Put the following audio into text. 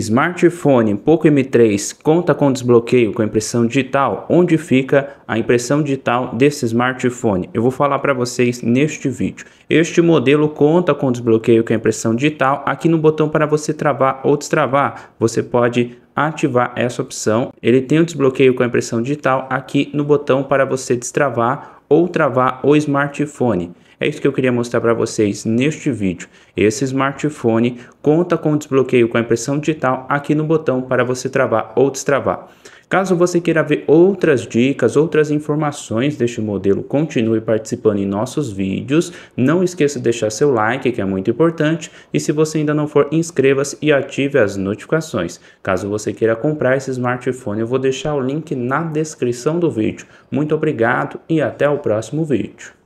Smartphone Poco M3 conta com desbloqueio com impressão digital. Onde fica a impressão digital desse smartphone? Eu vou falar para vocês neste vídeo. Este modelo conta com desbloqueio com impressão digital. Aqui no botão para você travar ou destravar, você pode ativar essa opção. Ele tem o desbloqueio com impressão digital aqui no botão para você destravar ou travar o smartphone. É isso que eu queria mostrar para vocês neste vídeo. Esse smartphone conta com desbloqueio com a impressão digital aqui no botão para você travar ou destravar. Caso você queira ver outras dicas, outras informações deste modelo, continue participando em nossos vídeos. Não esqueça de deixar seu like, que é muito importante. E se você ainda não for, inscreva-se e ative as notificações. Caso você queira comprar esse smartphone, eu vou deixar o link na descrição do vídeo. Muito obrigado e até o próximo vídeo.